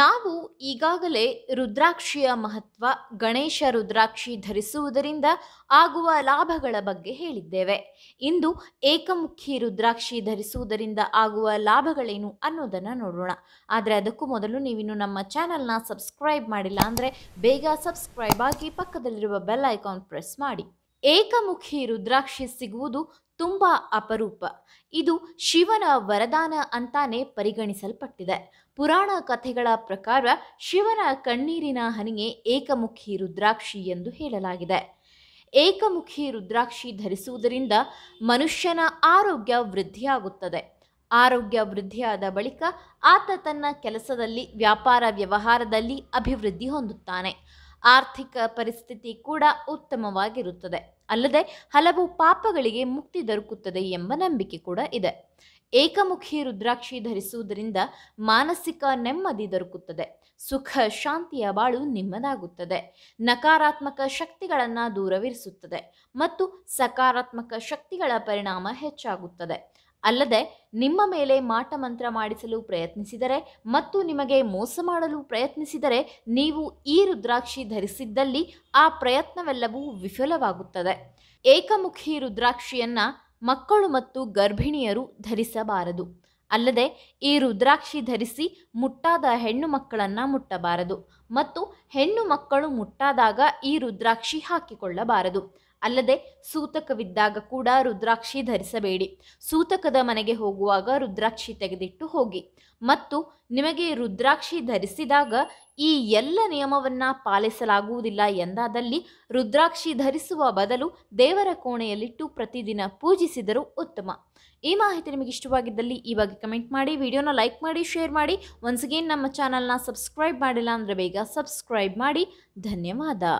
ನಾವು ಈಗಾಗಲೇ ರುದ್ರಾಕ್ಷಿಯ ಮಹತ್ವ ಗಣೇಶ ರುದ್ರಾಕ್ಷಿ ಧರಿಸುವುದರಿಂದ ಆಗುವ ಲಾಭಗಳ ಬಗ್ಗೆ ಹೇಳಿದ್ದೇವೆ ಇಂದು ಏಕಮುಖಿ ರುದ್ರಾಕ್ಷಿ ಧರಿಸುವುದರಿಂದ ಆಗುವ ಲಾಭಗಳೇನು ಅನ್ನೋದನ್ನು ನೋಡೋಣ ಆದರೆ ಅದಕ್ಕೂ ಮೊದಲು ನೀವಿನ್ನು ನಮ್ಮ ಚಾನಲ್ನ ಸಬ್ಸ್ಕ್ರೈಬ್ ಮಾಡಿಲ್ಲ ಅಂದರೆ ಬೇಗ ಸಬ್ಸ್ಕ್ರೈಬ್ ಆಗಿ ಪಕ್ಕದಲ್ಲಿರುವ ಬೆಲ್ ಐಕಾನ್ ಪ್ರೆಸ್ ಮಾಡಿ ಏಕಮುಖಿ ರುದ್ರಾಕ್ಷಿ ಸಿಗುವುದು ತುಂಬ ಅಪರೂಪ ಇದು ಶಿವನ ವರದಾನ ಅಂತಾನೆ ಪರಿಗಣಿಸಲ್ಪಟ್ಟಿದೆ ಪುರಾಣ ಕಥೆಗಳ ಪ್ರಕಾರ ಶಿವನ ಕಣ್ಣೀರಿನ ಹನಿಗೆ ಏಕಮುಖಿ ರುದ್ರಾಕ್ಷಿ ಎಂದು ಹೇಳಲಾಗಿದೆ ಏಕಮುಖಿ ರುದ್ರಾಕ್ಷಿ ಧರಿಸುವುದರಿಂದ ಮನುಷ್ಯನ ಆರೋಗ್ಯ ವೃದ್ಧಿಯಾಗುತ್ತದೆ ಆರೋಗ್ಯ ವೃದ್ಧಿಯಾದ ಬಳಿಕ ಆತ ತನ್ನ ಕೆಲಸದಲ್ಲಿ ವ್ಯಾಪಾರ ವ್ಯವಹಾರದಲ್ಲಿ ಅಭಿವೃದ್ಧಿ ಹೊಂದುತ್ತಾನೆ ಆರ್ಥಿಕ ಪರಿಸ್ಥಿತಿ ಕೂಡ ಉತ್ತಮವಾಗಿರುತ್ತದೆ ಅಲ್ಲದೆ ಹಲವು ಪಾಪಗಳಿಗೆ ಮುಕ್ತಿ ದೊರಕುತ್ತದೆ ಎಂಬ ನಂಬಿಕೆ ಕೂಡ ಇದೆ ಏಕಮುಖಿ ರುದ್ರಾಕ್ಷಿ ಧರಿಸುವುದರಿಂದ ಮಾನಸಿಕ ನೆಮ್ಮದಿ ದೊರಕುತ್ತದೆ ಸುಖ ಶಾಂತಿಯ ಬಾಳು ನಿಮ್ಮದಾಗುತ್ತದೆ ನಕಾರಾತ್ಮಕ ಶಕ್ತಿಗಳನ್ನು ದೂರವಿರಿಸುತ್ತದೆ ಮತ್ತು ಸಕಾರಾತ್ಮಕ ಶಕ್ತಿಗಳ ಪರಿಣಾಮ ಹೆಚ್ಚಾಗುತ್ತದೆ ಅಲ್ಲದೆ ನಿಮ್ಮ ಮೇಲೆ ಮಾಟಮಂತ್ರ ಮಾಡಿಸಲು ಪ್ರಯತ್ನಿಸಿದರೆ ಮತ್ತು ನಿಮಗೆ ಮೋಸ ಮಾಡಲು ಪ್ರಯತ್ನಿಸಿದರೆ ನೀವು ಈ ರುದ್ರಾಕ್ಷಿ ಧರಿಸಿದ್ದಲ್ಲಿ ಆ ಪ್ರಯತ್ನವೆಲ್ಲವೂ ವಿಫಲವಾಗುತ್ತದೆ ಏಕಮುಖಿ ರುದ್ರಾಕ್ಷಿಯನ್ನು ಮಕ್ಕಳು ಮತ್ತು ಗರ್ಭಿಣಿಯರು ಧರಿಸಬಾರದು ಅಲ್ಲದೆ ಈ ರುದ್ರಾಕ್ಷಿ ಧರಿಸಿ ಮುಟ್ಟಾದ ಹೆಣ್ಣು ಮಕ್ಕಳನ್ನು ಮುಟ್ಟಬಾರದು ಮತ್ತು ಹೆಣ್ಣು ಮಕ್ಕಳು ಮುಟ್ಟಾದಾಗ ಈ ರುದ್ರಾಕ್ಷಿ ಹಾಕಿಕೊಳ್ಳಬಾರದು ಅಲ್ಲದೆ ಸೂತಕವಿದ್ದಾಗ ಕೂಡ ರುದ್ರಾಕ್ಷಿ ಧರಿಸಬೇಡಿ ಸೂತಕದ ಮನೆಗೆ ಹೋಗುವಾಗ ರುದ್ರಾಕ್ಷಿ ತೆಗೆದಿಟ್ಟು ಹೋಗಿ ಮತ್ತು ನಿಮಗೆ ರುದ್ರಾಕ್ಷಿ ಧರಿಸಿದಾಗ ಈ ಎಲ್ಲ ನಿಯಮವನ್ನು ಪಾಲಿಸಲಾಗುವುದಿಲ್ಲ ಎಂದಾದಲ್ಲಿ ರುದ್ರಾಕ್ಷಿ ಧರಿಸುವ ಬದಲು ದೇವರ ಕೋಣೆಯಲ್ಲಿಟ್ಟು ಪ್ರತಿದಿನ ಪೂಜಿಸಿದರೂ ಉತ್ತಮ ಈ ಮಾಹಿತಿ ನಿಮಗೆ ಇಷ್ಟವಾಗಿದ್ದಲ್ಲಿ ಈ ಬಗ್ಗೆ ಕಮೆಂಟ್ ಮಾಡಿ ವಿಡಿಯೋನ ಲೈಕ್ ಮಾಡಿ ಶೇರ್ ಮಾಡಿ ಒನ್ಸ್ ನಮ್ಮ ಚಾನಲ್ನ ಸಬ್ಸ್ಕ್ರೈಬ್ ಮಾಡಿಲ್ಲ ಅಂದರೆ ಬೇಗ ಸಬ್ಸ್ಕ್ರೈಬ್ ಮಾಡಿ ಧನ್ಯವಾದ